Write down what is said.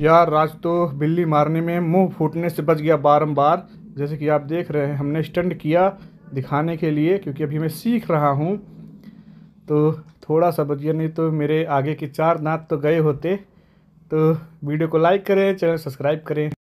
यार राज तो बिल्ली मारने में मुंह फूटने से बच गया बारंबार जैसे कि आप देख रहे हैं हमने स्टंट किया दिखाने के लिए क्योंकि अभी मैं सीख रहा हूँ तो थोड़ा सा बच गया नहीं तो मेरे आगे के चार दांत तो गए होते तो वीडियो को लाइक करें चैनल सब्सक्राइब करें